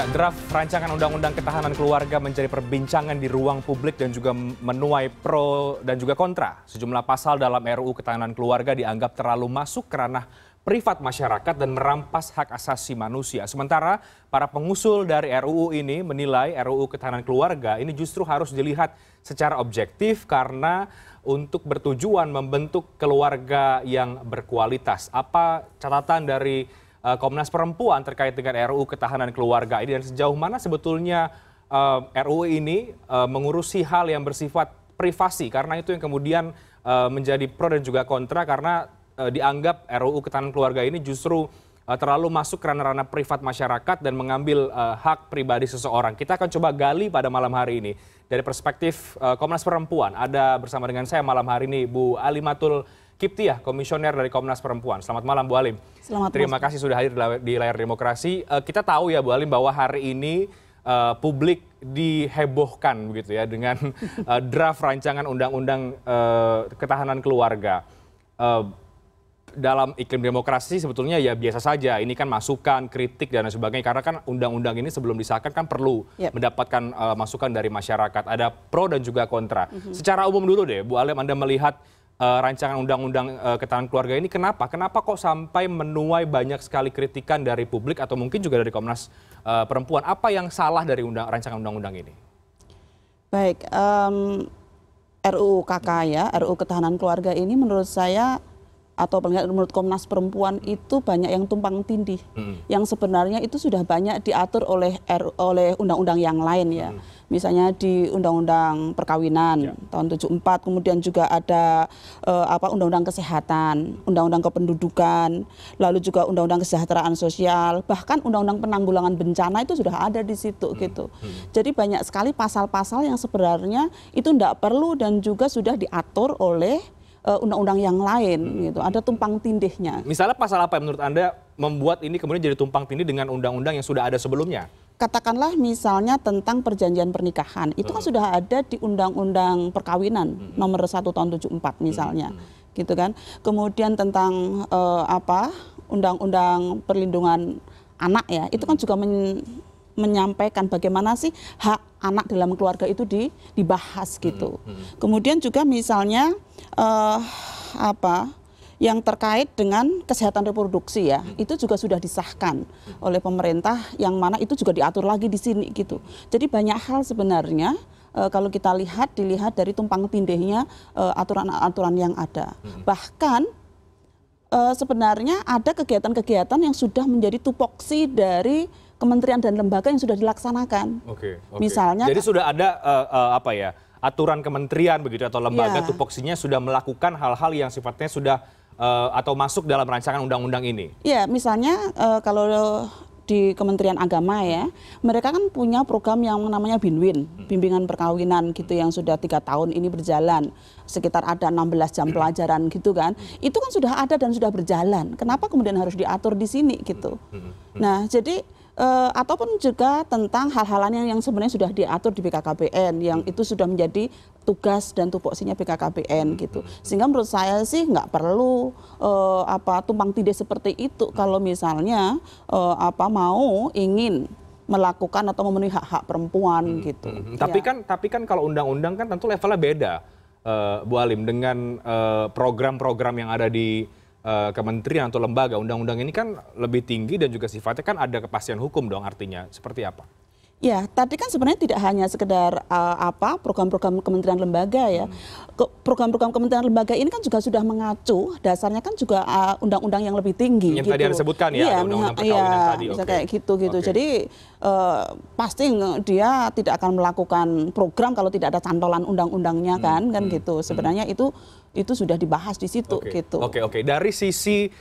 Ya, draft rancangan undang-undang ketahanan keluarga menjadi perbincangan di ruang publik dan juga menuai pro dan juga kontra. Sejumlah pasal dalam RUU ketahanan keluarga dianggap terlalu masuk ke ranah privat masyarakat dan merampas hak asasi manusia. Sementara para pengusul dari RUU ini menilai RUU ketahanan keluarga ini justru harus dilihat secara objektif karena untuk bertujuan membentuk keluarga yang berkualitas. Apa catatan dari Eh, Komnas Perempuan terkait dengan RUU ketahanan keluarga ini dan sejauh mana sebetulnya uh, eh, RUU ini uh, mengurusi hal yang bersifat privasi karena itu yang kemudian uh, menjadi pro dan juga kontra karena uh, dianggap RUU ketahanan keluarga ini justru uh, terlalu masuk ke ranah-ranah privat masyarakat dan mengambil uh, hak pribadi seseorang. Kita akan coba gali pada malam hari ini dari perspektif uh, Komnas Perempuan. Ada bersama dengan saya malam hari ini Bu Alimatul Kiptiah, komisioner dari Komnas Perempuan. Selamat malam Bu Alim. Selamat Terima kasih sudah hadir di layar demokrasi. Uh, kita tahu ya Bu Alim bahwa hari ini uh, publik dihebohkan begitu ya dengan uh, draft rancangan undang-undang uh, ketahanan keluarga. Uh, dalam iklim demokrasi sebetulnya ya biasa saja. Ini kan masukan, kritik dan sebagainya. Karena kan undang-undang ini sebelum disahkan kan perlu yep. Ya. mendapatkan uh, masukan dari masyarakat. Ada pro dan juga kontra. Mm -hmm. Secara umum dulu deh, Bu Alem, Anda melihat Eh, rancangan undang-undang eh, ketahanan keluarga ini kenapa? Kenapa kok sampai menuai banyak sekali kritikan dari publik atau mungkin juga dari Komnas uh, Perempuan? Apa yang salah dari undang, rancangan undang-undang ini? Baik, um, RUU KK ya, RUU ketahanan keluarga ini menurut saya atau menurut Komnas Perempuan itu banyak yang tumpang tindih hmm. yang sebenarnya itu sudah banyak diatur oleh oleh undang-undang yang lain ya hmm. misalnya di undang-undang perkawinan ya. tahun 74 kemudian juga ada uh, apa undang-undang kesehatan undang-undang kependudukan lalu juga undang-undang kesejahteraan sosial bahkan undang-undang penanggulangan bencana itu sudah ada di situ hmm. gitu hmm. jadi banyak sekali pasal-pasal yang sebenarnya itu tidak perlu dan juga sudah diatur oleh Eh, undang-undang yang lain hmm. gitu. Ada tumpang tindihnya. Misalnya pasal apa yang menurut Anda membuat ini kemudian jadi tumpang tindih dengan undang-undang yang sudah ada sebelumnya? Katakanlah misalnya tentang perjanjian pernikahan, itu kan hmm. sudah ada di Undang-Undang Perkawinan hmm. nomor 1 tahun 74 hmm. misalnya. Gitu kan. Kemudian tentang uh, apa? Undang-Undang Perlindungan Anak ya, itu kan juga men menyampaikan bagaimana sih hak anak dalam keluarga itu di, dibahas gitu. Hmm, hmm. Kemudian juga misalnya uh, apa yang terkait dengan kesehatan reproduksi ya, hmm. itu juga sudah disahkan hmm. oleh pemerintah yang mana itu juga diatur lagi di sini gitu. Jadi banyak hal sebenarnya e, kalau kita lihat dilihat dari tumpang tindihnya eh, aturan-aturan yang ada. Hmm. Bahkan e, sebenarnya ada kegiatan-kegiatan yang sudah menjadi tupoksi dari kementerian dan lembaga yang sudah dilaksanakan. Oke. Okay, okay. Misalnya. Jadi sudah ada uh, uh, apa ya aturan kementerian begitu atau lembaga yeah. tupoksinya sudah melakukan hal-hal yang sifatnya sudah uh, atau masuk dalam rancangan undang-undang ini. Iya, yeah, misalnya uh, kalau di Kementerian Agama ya, mereka kan punya program yang namanya Binwin, hmm. bimbingan perkawinan gitu yang sudah tiga tahun ini berjalan, sekitar ada 16 jam pelajaran gitu kan, hmm. itu kan sudah ada dan sudah berjalan. Kenapa kemudian harus diatur di sini gitu? Hmm, nah jadi uh, ataupun juga tentang hal-hal yang yang sebenarnya sudah diatur di BKKBN yang hmm. itu sudah menjadi tugas dan tupoksinya BKKBN hmm, gitu. Hmm. Sehingga menurut saya sih nggak perlu uh, apa tumpang tindih seperti itu kalau misalnya uh, apa mau ingin melakukan atau memenuhi hak-hak perempuan hmm, gitu. Hmm, tapi iya. kan tapi kan kalau undang-undang kan tentu levelnya beda. Uh, Bu Alim dengan program-program uh, yang ada di Eh, kementerian atau lembaga undang-undang ini kan lebih tinggi dan juga sifatnya kan ada kepastian hukum dong artinya seperti apa? Ya, tadi kan sebenarnya tidak hanya sekedar uh, apa program-program kementerian lembaga ya. Hmm. Program-program kementerian lembaga ini kan juga sudah mengacu dasarnya kan juga eh, undang-undang uh, yang lebih tinggi. Yang gitu. tadi disebutkan ya, iya, undang-undang ya, ya, tadi. Bisa okay. kayak gitu gitu. Okay. Jadi uh, pasti dia tidak akan melakukan program kalau tidak ada cantolan undang-undangnya hmm. kan kan hmm. gitu. Hmm. Sebenarnya hmm. itu itu sudah dibahas di situ okay. gitu. Oke okay, oke okay. dari sisi uh,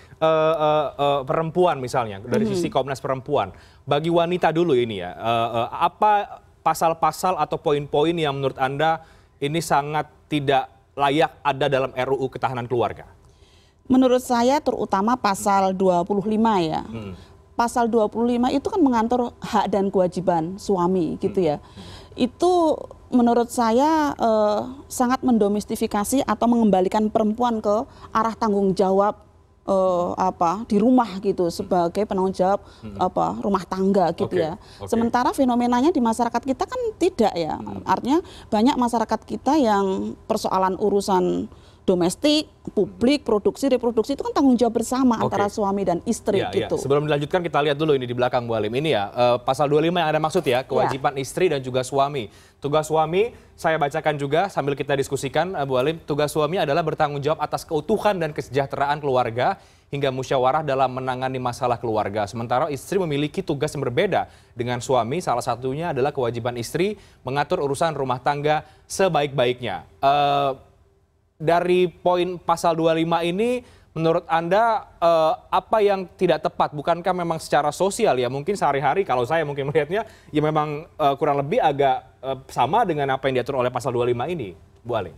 uh, uh, perempuan misalnya dari hmm. sisi Komnas Perempuan bagi wanita dulu ini ya uh, uh, apa pasal-pasal atau poin-poin yang menurut anda ini sangat tidak layak ada dalam RUU ketahanan keluarga? Menurut saya terutama pasal 25 ya. Hmm pasal 25 itu kan mengatur hak dan kewajiban suami gitu ya. Itu menurut saya eh, sangat mendomestifikasi atau mengembalikan perempuan ke arah tanggung jawab eh, apa di rumah gitu sebagai penanggung jawab hmm. apa rumah tangga gitu okay. ya. Okay. Sementara fenomenanya di masyarakat kita kan tidak ya. Hmm. Artinya banyak masyarakat kita yang persoalan urusan domestik, publik, produksi, reproduksi itu kan tanggung jawab bersama okay. antara suami dan istri ya, ya. gitu. Ya. Sebelum dilanjutkan kita lihat dulu ini di belakang Bu Alim. Ini ya uh, pasal 25 yang ada maksud ya, ya. kewajiban ya. istri dan juga suami. Tugas suami saya bacakan juga sambil kita diskusikan eh, Bu Alim, tugas suami adalah bertanggung jawab atas keutuhan dan kesejahteraan keluarga hingga musyawarah dalam menangani masalah keluarga. Sementara istri memiliki tugas yang berbeda dengan suami, salah satunya adalah kewajiban istri mengatur urusan rumah tangga sebaik-baiknya. Uh, dari poin pasal 25 ini menurut Anda eh, apa yang tidak tepat? Bukankah memang secara sosial ya mungkin sehari-hari kalau saya mungkin melihatnya ya memang eh, kurang lebih agak eh, sama dengan apa yang diatur oleh pasal 25 ini, Bu Ali?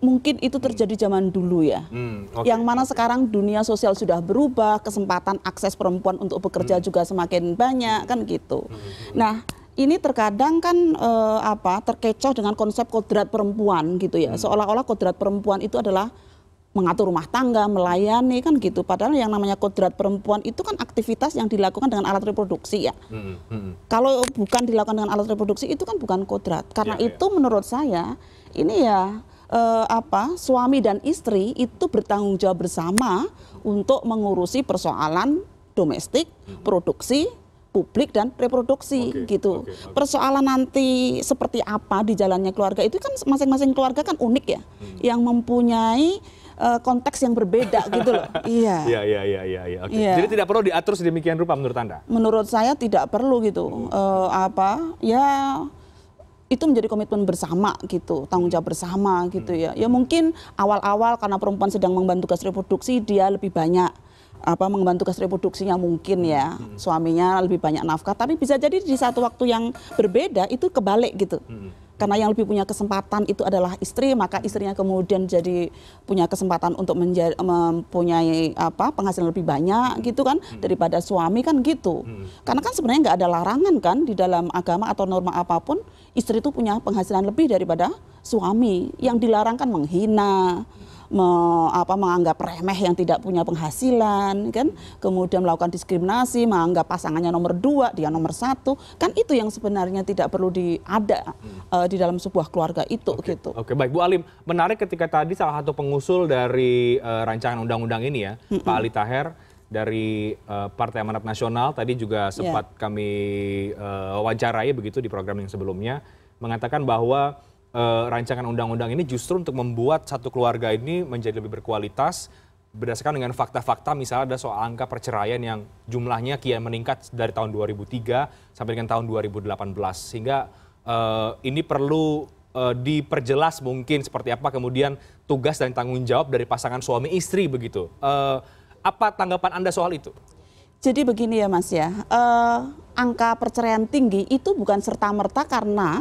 Mungkin itu terjadi zaman dulu ya. Hmm, okay. Yang mana sekarang dunia sosial sudah berubah, kesempatan akses perempuan untuk bekerja hmm. juga semakin banyak kan gitu. Hmm. hmm, hmm. Nah, ini terkadang kan e, apa terkecoh dengan konsep kodrat perempuan gitu ya. Hmm. Seolah-olah kodrat perempuan itu adalah mengatur rumah tangga, melayani kan gitu. Padahal yang namanya kodrat perempuan itu kan aktivitas yang dilakukan dengan alat reproduksi ya. Hmm. Hmm. Kalau bukan dilakukan dengan alat reproduksi itu kan bukan kodrat. Karena ya, ya. itu menurut saya ini ya e, apa suami dan istri itu bertanggung jawab bersama untuk mengurusi persoalan domestik, hmm. produksi, publik dan reproduksi okay, gitu. Okay, okay. Persoalan nanti seperti apa di jalannya keluarga itu kan masing-masing keluarga kan unik ya, hmm. yang mempunyai uh, konteks yang berbeda gitu loh. Iya. Iya iya iya iya Ya, Okay. ya. Jadi tidak perlu diatur sedemikian rupa menurut Anda? Menurut saya tidak perlu gitu. Hmm. Uh, apa? Ya itu menjadi komitmen bersama gitu, tanggung jawab bersama gitu hmm. ya. Ya mungkin awal-awal karena perempuan sedang membantu tugas reproduksi dia lebih banyak apa membantu gas reproduksinya mungkin ya hmm. hmm. suaminya lebih banyak nafkah tapi bisa jadi di satu waktu yang berbeda itu kebalik gitu hmm. karena yang lebih punya kesempatan itu adalah istri maka istrinya kemudian jadi punya kesempatan untuk menjadi, mempunyai apa penghasilan lebih banyak gitu kan hmm. daripada suami kan gitu hmm. karena kan sebenarnya nggak ada larangan kan di dalam agama atau norma apapun istri itu punya penghasilan lebih daripada suami yang dilarangkan menghina hmm me, apa, menganggap remeh yang tidak punya penghasilan, kan? Kemudian melakukan diskriminasi, menganggap pasangannya nomor dua, dia nomor satu, kan itu yang sebenarnya tidak perlu diada hmm. uh, di dalam sebuah keluarga itu, okay. gitu. Oke, okay, baik Bu Alim, menarik ketika tadi salah satu pengusul dari uh, rancangan undang-undang ini ya, hmm Pak Ali Taher dari uh, Partai Amanat Nasional tadi juga iya. sempat yeah. kami uh, wawancarai begitu di program yang sebelumnya mengatakan bahwa Eh, rancangan undang-undang ini justru untuk membuat satu keluarga ini menjadi lebih berkualitas berdasarkan dengan fakta-fakta misalnya ada soal angka perceraian yang jumlahnya kian meningkat dari tahun 2003 sampai dengan tahun 2018 sehingga uh, ini perlu eh, diperjelas mungkin seperti apa kemudian tugas dan tanggung jawab dari pasangan suami istri begitu apa tanggapan anda soal itu? Jadi begini ya mas ya angka perceraian tinggi itu bukan serta merta karena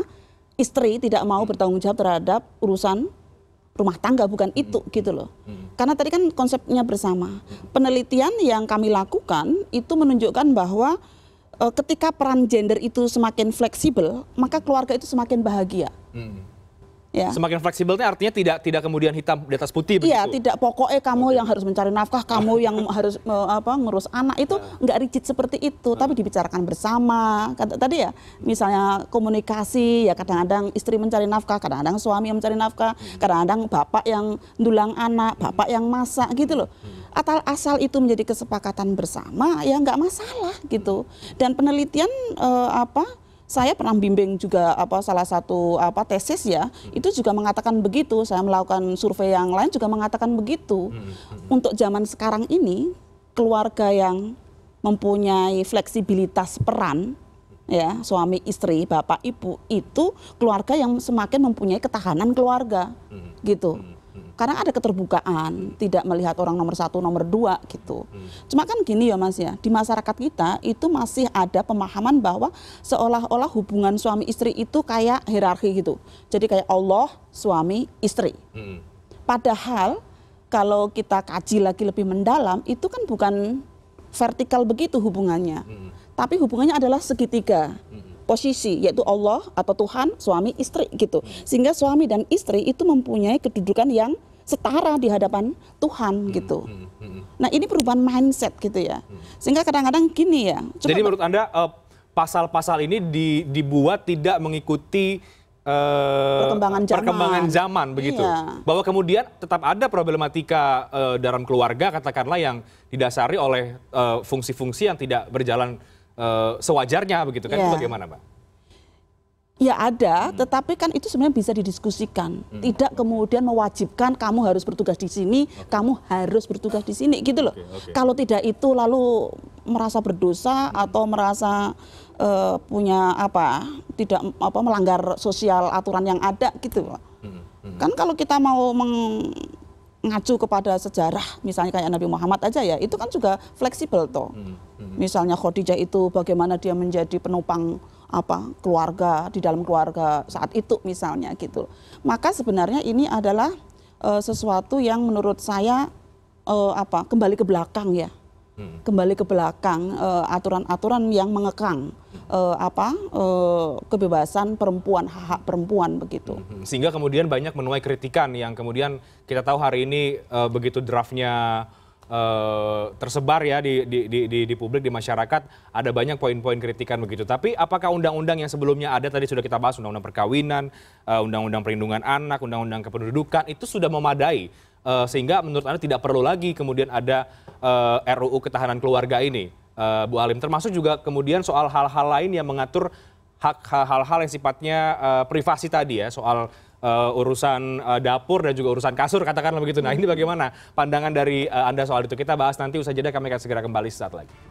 istri tidak mau hmm. bertanggung jawab terhadap urusan rumah tangga bukan hmm. itu gitu loh. Hmm. Karena tadi kan konsepnya bersama. Hmm. Penelitian yang kami lakukan itu menunjukkan bahwa e, ketika peran gender itu semakin fleksibel, maka keluarga itu semakin bahagia. Hmm. Ya. Semakin fleksibelnya artinya tidak tidak kemudian hitam di atas putih iya, begitu. Iya, tidak pokoknya kamu yang harus mencari nafkah, kamu yang harus me, apa ngurus anak itu enggak ya. rigid seperti itu, tapi ya. dibicarakan bersama. Kata tadi ya, misalnya komunikasi ya kadang-kadang istri mencari nafkah, kadang-kadang suami yang mencari nafkah, hmm. kadang-kadang bapak yang dulang anak, hmm. bapak yang masak gitu loh. Hmm. Atal asal itu menjadi kesepakatan bersama ya enggak masalah gitu. Dan penelitian eh, apa saya pernah bimbing juga apa salah satu apa tesis ya hmm. itu juga mengatakan begitu saya melakukan survei yang lain juga mengatakan begitu hmm, hmm, untuk zaman sekarang ini keluarga yang mempunyai fleksibilitas peran ya suami istri bapak ibu itu keluarga yang semakin mempunyai ketahanan keluarga gitu karena ada keterbukaan, tidak melihat orang nomor satu, nomor dua gitu. Hmm. Cuma kan gini ya mas ya, di masyarakat kita itu masih ada pemahaman bahwa seolah-olah hubungan suami istri itu kayak hierarki gitu. Jadi kayak Allah, suami, istri. Hmm. Padahal kalau kita kaji lagi lebih mendalam, itu kan bukan vertikal begitu hubungannya. Hmm. Tapi hubungannya adalah segitiga posisi yaitu Allah atau Tuhan suami istri gitu. Sehingga suami dan istri itu mempunyai kedudukan yang setara di hadapan Tuhan hmm, gitu. Hmm, hmm, nah ini perubahan mindset gitu ya. Sehingga kadang-kadang gini ya. Coba Jadi menurut anda eh, pasal-pasal uh, ini di, dibuat tidak mengikuti uh, perkembangan zaman, perkembangan zaman begitu. Iya. Bahwa kemudian tetap ada problematika uh, dalam keluarga katakanlah yang didasari oleh fungsi-fungsi uh, fungsi -fungsi yang tidak berjalan Eh, sewajarnya begitu kan? Itu iya. bagaimana, Mbak? Ya ada, hmm. tetapi kan itu sebenarnya bisa didiskusikan. Hmm. Tidak kemudian mewajibkan kamu harus bertugas di sini, okay. kamu harus bertugas di sini gitu loh. Okay, okay. Kalau tidak itu lalu merasa berdosa hmm. atau merasa uh, punya apa? Tidak apa melanggar sosial aturan yang ada gitu loh. Hmm. Hmm. hmm. Kan kalau kita mau mengacu kepada sejarah misalnya kayak Nabi Muhammad aja ya, itu kan juga fleksibel toh. Hmm Misalnya Khadijah itu bagaimana dia menjadi penopang apa keluarga di dalam keluarga saat itu misalnya gitu. Maka sebenarnya ini adalah e, sesuatu yang menurut saya e, apa kembali ke belakang ya. Hmm. Kembali ke belakang eh, aturan-aturan e, yang mengekang apa kebebasan perempuan, hak-hak perempuan begitu. Hmm. Sehingga kemudian banyak menuai kritikan yang kemudian kita tahu hari ini begitu draftnya Eh, tersebar ya di di, di, di, publik di masyarakat ada banyak poin-poin kritikan begitu tapi apakah undang-undang yang sebelumnya ada tadi sudah kita bahas undang-undang perkawinan eh, undang-undang perlindungan anak undang-undang kependudukan itu sudah memadai eh, sehingga menurut anda tidak perlu lagi kemudian ada RUU ketahanan keluarga ini Bu Alim termasuk juga kemudian soal hal-hal lain yang mengatur hak hal-hal yang sifatnya privasi tadi ya soal Eh, urusan eh, dapur dan juga urusan kasur katakanlah begitu. Nah ini bagaimana pandangan dari eh, Anda soal itu? Kita bahas nanti usai jeda kami akan segera kembali sesaat lagi.